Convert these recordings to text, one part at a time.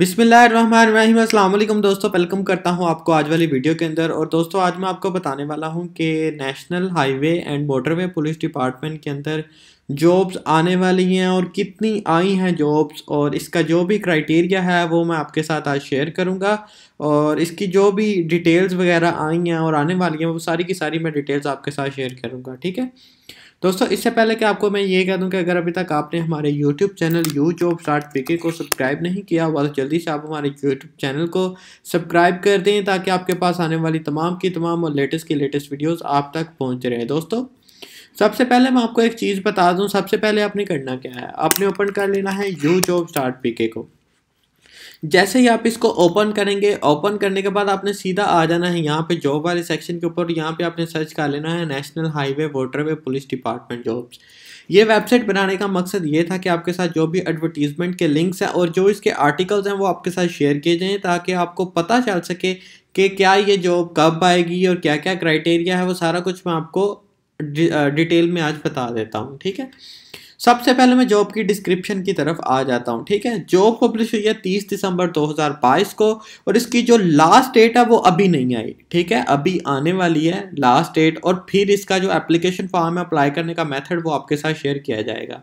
बिसमीम अल्लाम दोस्तों वेलकम करता हूं आपको आज वाली वीडियो के अंदर और दोस्तों आज मैं आपको बताने वाला हूं कि national highway and motorway police department के अंदर जॉब्स आने वाली हैं और कितनी आई हैं जॉब्स और इसका जो भी क्राइटेरिया है वो मैं आपके साथ आज शेयर करूंगा और इसकी जो भी डिटेल्स वगैरह आई हैं और आने वाली हैं वो सारी की सारी मैं डिटेल्स आपके साथ शेयर करूंगा ठीक है दोस्तों इससे पहले कि आपको मैं ये कह दूं कि अगर अभी तक आपने हमारे YouTube channel U job start PK को सब्सक्राइब नहीं किया हुआ तो जल्दी से आप हमारे YouTube चैनल को सब्सक्राइब कर दें ताकि आपके पास आने वाली तमाम की तमाम और लेटेस्ट की लेटेस्ट वीडियोस आप तक पहुंच रहे दोस्तों सबसे पहले मैं आपको एक चीज़ बता दूं सबसे पहले आपने करना क्या है आपने ओपन कर लेना है यू जॉब स्टार्ट पीके को जैसे ही आप इसको ओपन करेंगे ओपन करने के बाद आपने सीधा आ जाना है यहाँ पे जॉब वाले सेक्शन के ऊपर यहाँ पे आपने सर्च कर लेना है national highway waterway police department jobs ये वेबसाइट बनाने का मकसद ये था कि आपके साथ जो भी एडवर्टीजमेंट के लिंक्स हैं और जो इसके आर्टिकल्स हैं वो आपके साथ शेयर किए जाएँ ताकि आपको पता चल सके कि क्या ये जॉब कब आएगी और क्या क्या क्राइटेरिया है वो सारा कुछ मैं आपको डिटेल में आज बता देता हूँ ठीक है सबसे पहले मैं जॉब की डिस्क्रिप्शन की तरफ आ जाता हूँ ठीक है जॉब पब्लिश हुई है तीस दिसंबर 2022 को और इसकी जो लास्ट डेट है वो अभी नहीं आई ठीक है अभी आने वाली है लास्ट डेट और फिर इसका जो एप्लीकेशन फॉर्म है अप्लाई करने का मेथड वो आपके साथ शेयर किया जाएगा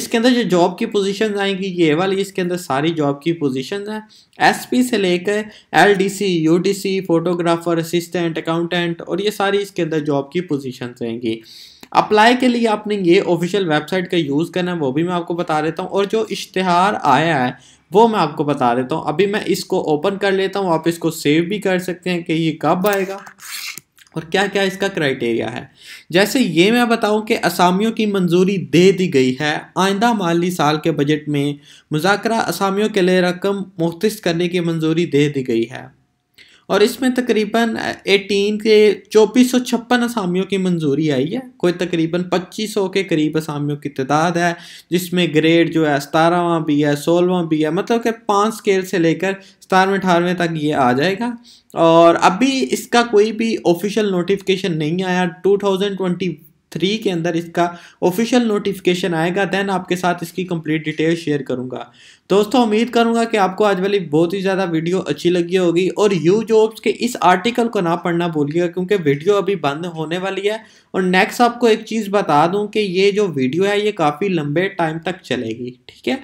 इसके अंदर जो जॉब की पोजीशन आएंगी ये वाली इसके अंदर सारी जॉब की पोजीशन हैं एसपी से लेकर LDC UDC photographer assistant accountant और ये सारी इसके अंदर जॉब की पोजीशन रहेंगी अप्लाई के लिए आपने ये ऑफिशियल वेबसाइट का यूज़ करना है वो भी मैं आपको बता देता हूँ और जो इश्तहार आया है वो मैं आपको बता देता हूँ अभी मैं इसको ओपन कर लेता हूँ आप इसको सेव भी कर सकते हैं कि ये कब आएगा और क्या क्या इसका क्राइटेरिया है जैसे ये मैं बताऊँ कि असामियों की मंजूरी दे दी गई है आइंदा माली साल के बजट में मुजाकर असामियों के लिए रकम मुख्त करने की मंजूरी दे दी गई है और इसमें तकरीबन 18 के चौबीस सौ छप्पन असामियों की मंजूरी आई है कोई तकरीबन 2500 के करीब असामियों की तादाद है जिसमें ग्रेड जो है सतारहवा भी है सोलहवां भी है मतलब कि पाँच स्केल से लेकर सतारहवें अठारहवें तक ये आ जाएगा और अभी इसका कोई भी ऑफिशियल नोटिफिकेशन नहीं आया 2021 थ्री के अंदर इसका ऑफिशियल नोटिफिकेशन आएगा देन आपके साथ इसकी कंप्लीट डिटेल शेयर करूंगा दोस्तों उम्मीद करूंगा कि आपको आज वाली बहुत ही ज़्यादा वीडियो अच्छी लगी होगी और यू जॉब्स के इस आर्टिकल को ना पढ़ना भूलिएगा क्योंकि वीडियो अभी बंद होने वाली है और नेक्स्ट आपको एक चीज़ बता दूं कि ये जो वीडियो है ये काफ़ी लंबे टाइम तक चलेगी ठीक है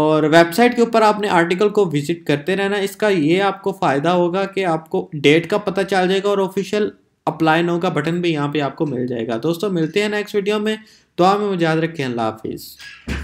और वेबसाइट के ऊपर आपने आर्टिकल को विजिट करते रहना इसका ये आपको फ़ायदा होगा कि आपको डेट का पता चल जाएगा और ऑफिशियल अप्लाई नो का बटन भी यहाँ पे आपको मिल जाएगा दोस्तों मिलते हैं नेक्स्ट वीडियो में तो आप मुझे याद रखें अल्लाह हाफिज़